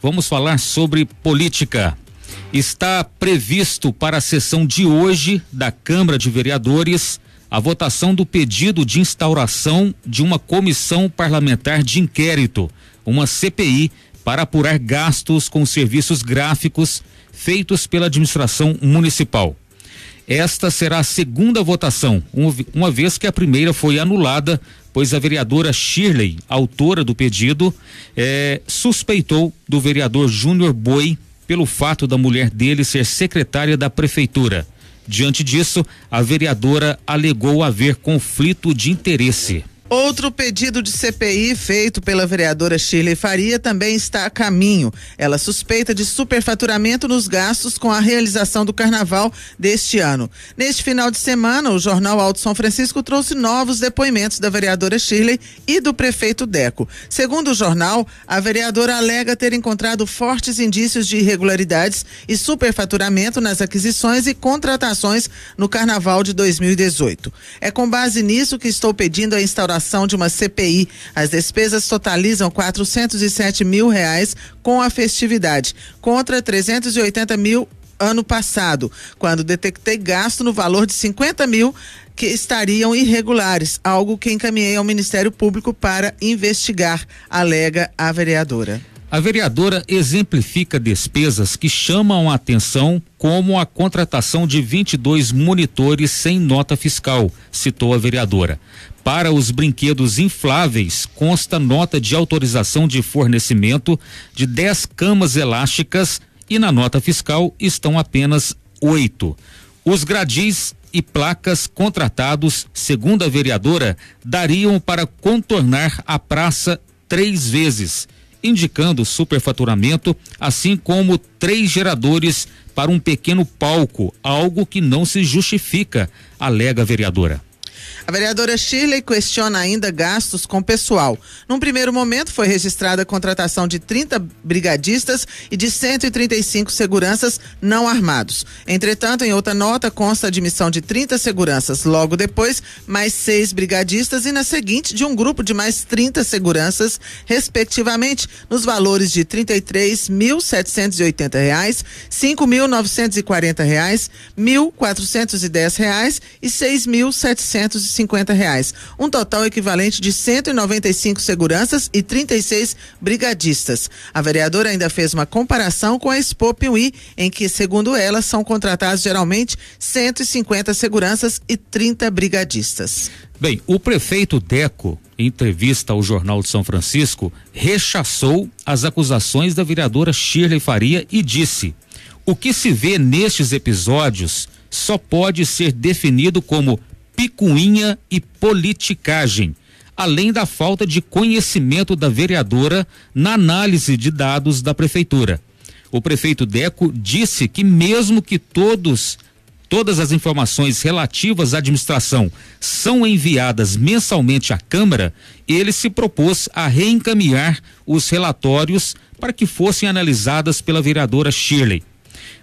Vamos falar sobre política. Está previsto para a sessão de hoje da Câmara de Vereadores a votação do pedido de instauração de uma comissão parlamentar de inquérito, uma CPI, para apurar gastos com serviços gráficos feitos pela administração municipal. Esta será a segunda votação, uma vez que a primeira foi anulada pois a vereadora Shirley, autora do pedido, é, suspeitou do vereador Júnior Boi pelo fato da mulher dele ser secretária da prefeitura. Diante disso, a vereadora alegou haver conflito de interesse. Outro pedido de CPI feito pela vereadora Shirley Faria também está a caminho. Ela suspeita de superfaturamento nos gastos com a realização do carnaval deste ano. Neste final de semana, o jornal Alto São Francisco trouxe novos depoimentos da vereadora Shirley e do prefeito Deco. Segundo o jornal, a vereadora alega ter encontrado fortes indícios de irregularidades e superfaturamento nas aquisições e contratações no carnaval de 2018. É com base nisso que estou pedindo a instauração instalação de uma CPI. As despesas totalizam 407 mil reais com a festividade, contra 380 mil ano passado, quando detectei gasto no valor de 50 mil que estariam irregulares, algo que encaminhei ao Ministério Público para investigar, alega a vereadora. A vereadora exemplifica despesas que chamam a atenção, como a contratação de 22 monitores sem nota fiscal, citou a vereadora. Para os brinquedos infláveis, consta nota de autorização de fornecimento de 10 camas elásticas e na nota fiscal estão apenas oito. Os gradis e placas contratados, segundo a vereadora, dariam para contornar a praça três vezes indicando superfaturamento, assim como três geradores para um pequeno palco, algo que não se justifica, alega a vereadora. A vereadora Shirley questiona ainda gastos com pessoal. Num primeiro momento, foi registrada a contratação de 30 brigadistas e de 135 seguranças não armados. Entretanto, em outra nota, consta a admissão de 30 seguranças. Logo depois, mais seis brigadistas e na seguinte, de um grupo de mais 30 seguranças, respectivamente, nos valores de R$ 33.780, R$ 5.940, R$ 1.410 e R$ 6.700. 250 reais. Um total equivalente de 195 seguranças e 36 brigadistas. A vereadora ainda fez uma comparação com a Expo Piuí, em que, segundo ela, são contratados geralmente 150 seguranças e 30 brigadistas. Bem, o prefeito Deco, em entrevista ao Jornal de São Francisco, rechaçou as acusações da vereadora Shirley Faria e disse: o que se vê nestes episódios só pode ser definido como picuinha e politicagem, além da falta de conhecimento da vereadora na análise de dados da prefeitura. O prefeito Deco disse que mesmo que todos todas as informações relativas à administração são enviadas mensalmente à Câmara, ele se propôs a reencaminhar os relatórios para que fossem analisadas pela vereadora Shirley.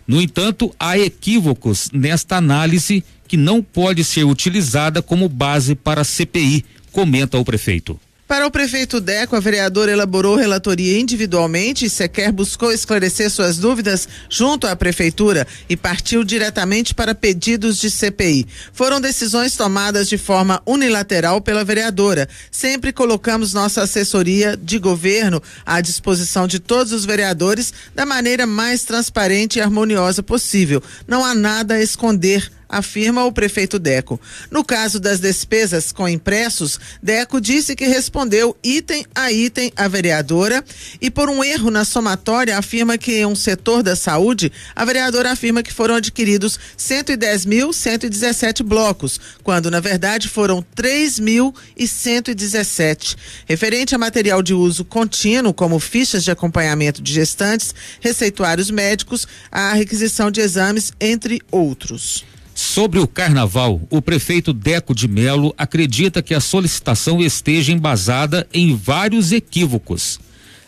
No entanto, há equívocos nesta análise que não pode ser utilizada como base para CPI, comenta o prefeito. Para o prefeito Deco, a vereadora elaborou relatoria individualmente e sequer buscou esclarecer suas dúvidas junto à prefeitura e partiu diretamente para pedidos de CPI. Foram decisões tomadas de forma unilateral pela vereadora. Sempre colocamos nossa assessoria de governo à disposição de todos os vereadores da maneira mais transparente e harmoniosa possível. Não há nada a esconder afirma o prefeito Deco. No caso das despesas com impressos, Deco disse que respondeu item a item à vereadora e por um erro na somatória afirma que em um setor da saúde, a vereadora afirma que foram adquiridos 110.117 blocos, quando na verdade foram 3.117. Referente a material de uso contínuo, como fichas de acompanhamento de gestantes, receituários médicos, a requisição de exames, entre outros. Sobre o carnaval, o prefeito Deco de Melo acredita que a solicitação esteja embasada em vários equívocos.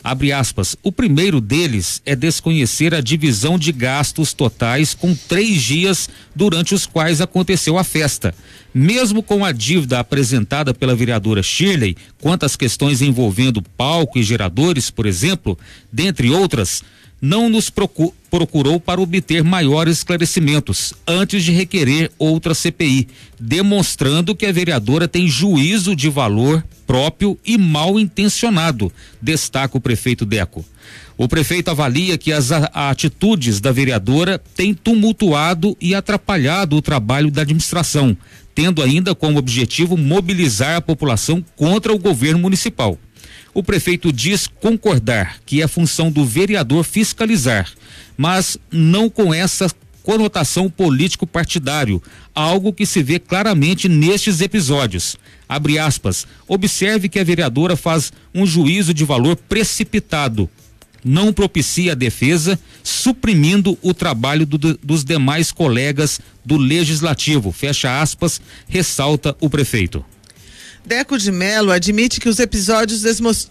Abre aspas. O primeiro deles é desconhecer a divisão de gastos totais com três dias durante os quais aconteceu a festa. Mesmo com a dívida apresentada pela vereadora Shirley quanto às questões envolvendo palco e geradores, por exemplo, dentre outras, não nos procurou, procurou para obter maiores esclarecimentos antes de requerer outra CPI, demonstrando que a vereadora tem juízo de valor próprio e mal intencionado, destaca o prefeito Deco. O prefeito avalia que as atitudes da vereadora têm tumultuado e atrapalhado o trabalho da administração, tendo ainda como objetivo mobilizar a população contra o governo municipal. O prefeito diz concordar que é função do vereador fiscalizar, mas não com essa conotação político partidário, algo que se vê claramente nestes episódios. Abre aspas. Observe que a vereadora faz um juízo de valor precipitado não propicia a defesa, suprimindo o trabalho do, dos demais colegas do legislativo. Fecha aspas, ressalta o prefeito. Deco de Mello admite que os episódios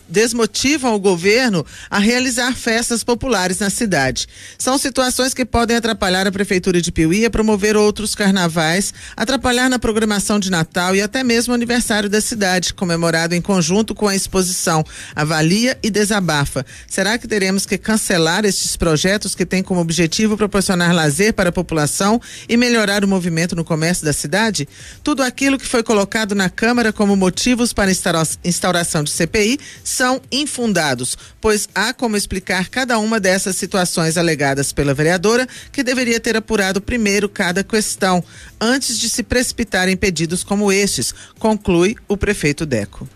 desmotivam o governo a realizar festas populares na cidade. São situações que podem atrapalhar a Prefeitura de Piuí a promover outros carnavais, atrapalhar na programação de Natal e até mesmo o aniversário da cidade, comemorado em conjunto com a exposição Avalia e Desabafa. Será que teremos que cancelar estes projetos que têm como objetivo proporcionar lazer para a população e melhorar o movimento no comércio da cidade? Tudo aquilo que foi colocado na Câmara como motivos para instauração de CPI são infundados, pois há como explicar cada uma dessas situações alegadas pela vereadora, que deveria ter apurado primeiro cada questão, antes de se precipitar em pedidos como estes, conclui o prefeito Deco.